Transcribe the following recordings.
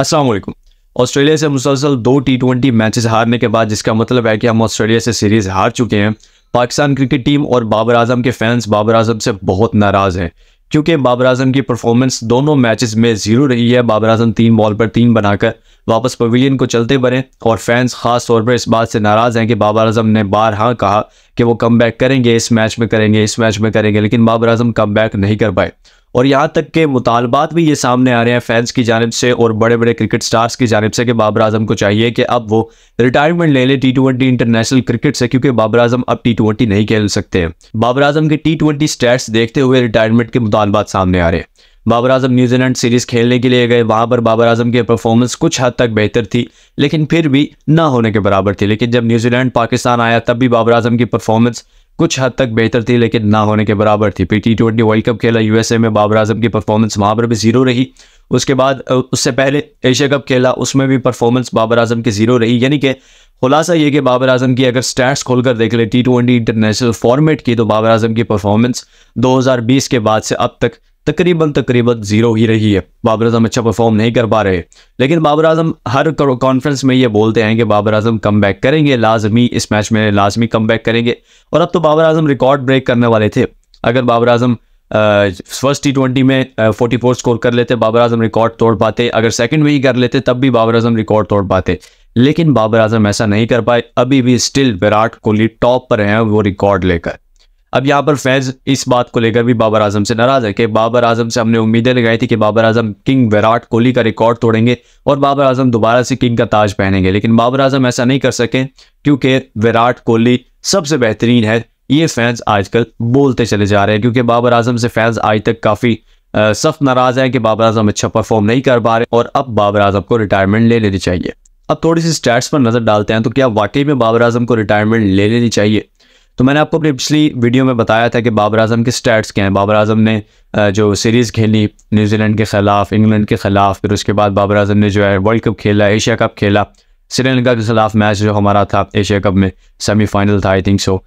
Aslam Australia से मुसलसल दो टी ट्वेंटी मैचेस हारने के बाद जिसका मतलब है कि हम ऑस्ट्रेलिया से सीरीज़ हार चुके हैं पाकिस्तान क्रिकेट टीम और बाबर आजम के फैंस बाबर आजम से बहुत नाराज़ हैं क्योंकि बाबर आजम की परफॉर्मेंस दोनों मैचेस में ज़ीरो रही है बाबर आजम तीन बॉल पर तीन बनाकर वापस पवेलियन को चलते बने और फैंस खास तौर पर इस बात से नाराज़ हैं कि बाबर आजम ने बार हाँ कहा कि वो कम बैक करेंगे इस मैच में करेंगे इस मैच में करेंगे लेकिन बाबर आजम कम बैक नहीं कर पाए और यहाँ तक के मुतालबात भी ये सामने आ रहे हैं फैंस की जानब से और बड़े बड़े क्रिकेट स्टार्स की जानब से कि बाबर आजम को चाहिए कि अब वो रिटायरमेंट ले लें टी ट्वेंटी इंटरनेशनल क्रिकेट से क्योंकि बाबर आजम अब टी ट्वेंटी नहीं खेल सकते हैं बाबर आजम के टी ट्वेंटी स्टैट्स देखते हुए रिटायरमेंट के मुतालबात सामने आ रहे हैं बाबर आजम न्यूजीलैंड सीरीज़ खेलने के लिए गए वहाँ पर बाबर आजम की परफॉर्मेंस कुछ हद तक बेहतर थी लेकिन फिर भी ना होने के बराबर थी लेकिन जब न्यूजीलैंड पाकिस्तान आया तब भी बाबर आजम की परफॉर्मेंस कुछ हद तक बेहतर थी लेकिन ना होने के बराबर थी फिर टी ट्वेंटी वर्ल्ड कप खेला यूएसए में बाबर आजम की परफॉर्मेंस वहाँ पर भी जीरो रही उसके बाद उससे पहले एशिया कप खेला उसमें भी परफॉर्मेंस बाबर आजम की जीरो रही यानी कि खुलासा ये कि बाबर आजम की अगर स्टैट्स खोलकर देख ले टी ट्वेंटी इंटरनेशनल फॉर्मेट की तो बाबर आजम की परफॉर्मेंस 2020 के बाद से अब तक तकरीबन तकरीबन जीरो ही रही है बाबर अजम अच्छा परफॉर्म नहीं कर पा रहे लेकिन बाबर आजम हर कॉन्फ्रेंस में ये बोलते हैं कि बाबर आजम कम बैक करेंगे लाजमी इस मैच में लाजमी कम बैक करेंगे और अब तो बाबर आजम रिकॉर्ड ब्रेक करने वाले थे अगर Babar Azam first T twenty में फोर्टी फोर स्कोर कर लेते बाबर आजम रिकॉर्ड तोड़ पाते अगर सेकंड में ही कर लेते तब भी बाबर आजम रिकॉर्ड तोड़ पाते लेकिन बाबर आजम ऐसा नहीं कर पाए अभी भी स्टिल विराट कोहली टॉप पर हैं वो रिकॉर्ड लेकर अब यहाँ पर फैज इस बात को लेकर भी बाबर आजम से नाराज है कि बाबर आजम से हमने उम्मीदें लगाई थी कि बाबर आजम किंग विराट कोहली का रिकॉर्ड तोड़ेंगे और बाबर आजम दोबारा से किंग का ताज पहनेंगे लेकिन बाबर आजम ऐसा नहीं कर सके क्योंकि विराट कोहली सबसे बेहतरीन है ये फैंस आजकल बोलते चले जा रहे हैं क्योंकि बाबर आजम से फैंस आज तक काफ़ी सख्त नाराज़ है कि बाबर आजम अच्छा परफॉर्म नहीं कर पा रहे और अब बाबर आजम को रिटायरमेंट ले लेनी चाहिए अब थोड़ी सी स्टैट्स पर नज़र डालते हैं तो क्या वाकई में बाबर आजम को रिटायरमेंट ले लेनी चाहिए तो मैंने आपको अपनी पिछली वीडियो में बताया था कि बाबर आजम के स्टैट्स क्या हैं बाबर आजम ने जो सीरीज़ खेली न्यूजीलैंड के ख़िलाफ़ इंग्लैंड के ख़िलाफ़ फिर उसके बाद बाबर आजम ने जो है वर्ल्ड कप खेला एशिया कप खेला श्रीलंका के ख़िलाफ़ मैच जो हमारा था एशिया कप में सेमीफाइनल था आई थिंक सो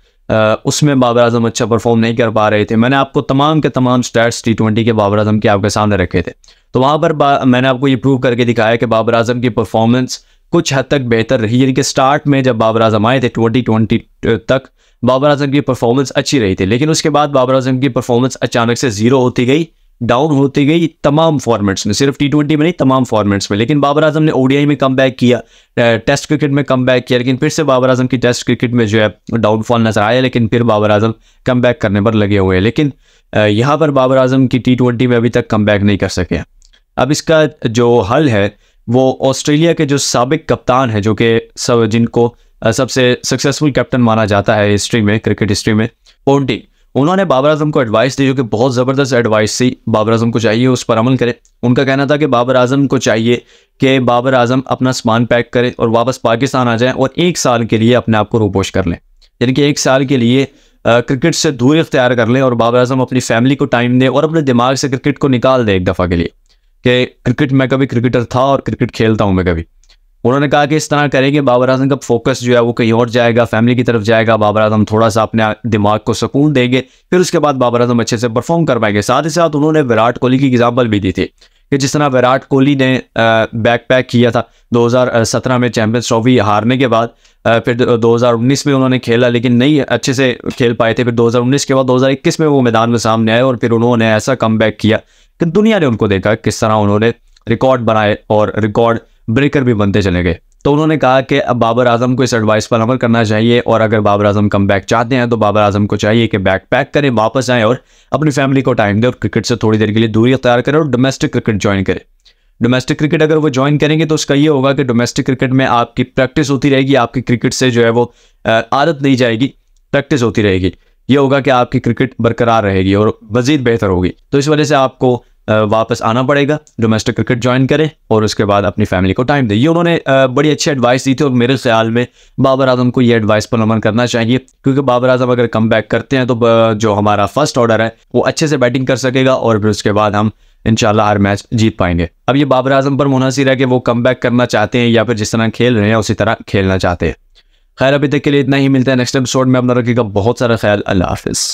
उसमें बाबर आजम अच्छा परफॉर्म नहीं कर पा रहे थे मैंने आपको तमाम के तमाम स्टैट्स टी ट्वेंटी के बाबर आजम के आपके सामने रखे थे तो वहाँ पर मैंने आपको ये प्रूव करके दिखाया कि बाबर आजम की परफॉर्मेंस कुछ हद तक बेहतर रही यानी कि स्टार्ट में जब बाबर आजम आए थे 2020 तक बाबर आजम की परफॉर्मेंस अच्छी रही थी लेकिन उसके बाद बाबर आजम की परफॉर्मेंस अचानक से जीरो होती गई डाउन होती गई तमाम फॉर्मेट्स में सिर्फ टी ट्वेंटी में नहीं तमाम फॉर्मेट्स में लेकिन बाबर आजम ने ओडीआई में कम बैक किया टेस्ट क्रिकेट में कम बैक किया लेकिन फिर से बाबर आजम की टेस्ट क्रिकेट में जो है डाउनफॉल नजर आया लेकिन फिर बाबर आजम कम बैक करने पर लगे हुए हैं लेकिन यहाँ पर बाबर आजम की टी ट्वेंटी में अभी तक कम बैक नहीं कर सके अब इसका जो हल है वो ऑस्ट्रेलिया के जो सबक कप्तान है जो कि सब जिनको सबसे सक्सेसफुल कैप्टन माना जाता है हिस्ट्री में क्रिकेट हिस्ट्री में पोन्टी उन्होंने बाबर आजम को एडवाइस दी जो कि बहुत ज़बरदस्त एडवाइस थी बाबर आजम को चाहिए उस पर अमल करें उनका कहना था कि बाबर आजम को चाहिए कि बाबर आजम अपना सामान पैक करें और वापस पाकिस्तान आ जाएं और एक साल के लिए अपने आप को रोपोश कर लें यानी कि एक साल के लिए क्रिकेट से दूर इख्तियार कर लें और बाबर आजम अपनी फैमिली को टाइम दें और अपने दिमाग से क्रिकेट को निकाल दें एक दफ़ा के लिए कि क्रिकेट मैं कभी क्रिकेटर था और क्रिकेट खेलता हूँ मैं कभी उन्होंने कहा कि इस तरह करेंगे बाबर आजम का फोकस जो है वो कहीं और जाएगा फैमिली की तरफ जाएगा बाबर आजम थोड़ा सा अपने दिमाग को सुकून देंगे फिर उसके बाद बाबर आजम अच्छे से परफॉर्म कर पाएंगे साथ ही साथ उन्होंने विराट कोहली की एग्जाम्पल भी दी थी कि जिस तरह विराट कोहली ने बैक पैक किया था 2017 में चैंपियंस ट्रॉफी हारने के बाद फिर 2019 में उन्होंने खेला लेकिन नहीं अच्छे से खेल पाए थे फिर 2019 के बाद 2021 में वो मैदान में सामने आए और फिर उन्होंने ऐसा कम किया कि दुनिया ने उनको देखा किस तरह उन्होंने रिकॉर्ड बनाए और रिकॉर्ड ब्रेकर भी बनते चले गए तो उन्होंने कहा कि अब बाबर आजम को इस एडवाइस पर अमल करना चाहिए और अगर बाबर आजम कम बैक चाहते हैं तो बाबर आजम को चाहिए कि बैक पैक करें वापस आएँ और अपनी फैमिली को टाइम दें और क्रिकेट से थोड़ी देर के लिए दूरी अख्तियार करें और डोमेस्टिक क्रिकेट ज्वाइन करें डोमेस्टिक क्रिकेट अगर वो ज्वाइन करेंगे तो उसका ये होगा कि डोमेस्टिक क्रिकेट में आपकी प्रैक्टिस होती रहेगी आपकी क्रिकेट से जो है वो आदत नहीं जाएगी प्रैक्टिस होती रहेगी ये होगा कि आपकी क्रिकेट बरकरार रहेगी और मजीद बेहतर होगी तो इस वजह से आपको वापस आना पड़ेगा डोमेस्टिक क्रिकेट ज्वाइन करें और उसके बाद अपनी फैमिली को टाइम दें ये उन्होंने बड़ी अच्छी एडवाइस दी थी और मेरे ख्याल में बाबर आजम को ये एडवाइस पर अमल करना चाहिए क्योंकि बाबर आजम अगर कम बैक करते हैं तो जो हमारा फर्स्ट ऑर्डर है वो अच्छे से बैटिंग कर सकेगा और फिर उसके बाद हम इनशाला हर मैच जीत पाएंगे अब ये बाबर आजम पर मुनासर है कि वो कम बैक करना चाहते हैं या फिर जिस तरह खेल रहे हैं उसी तरह खेलना चाहते हैं खैर अभी तक के लिए इतना ही मिलता है नेक्स्ट एपिसोड में अपना रखेगा बहुत सारा ख्याल अल्लाह हाफिज़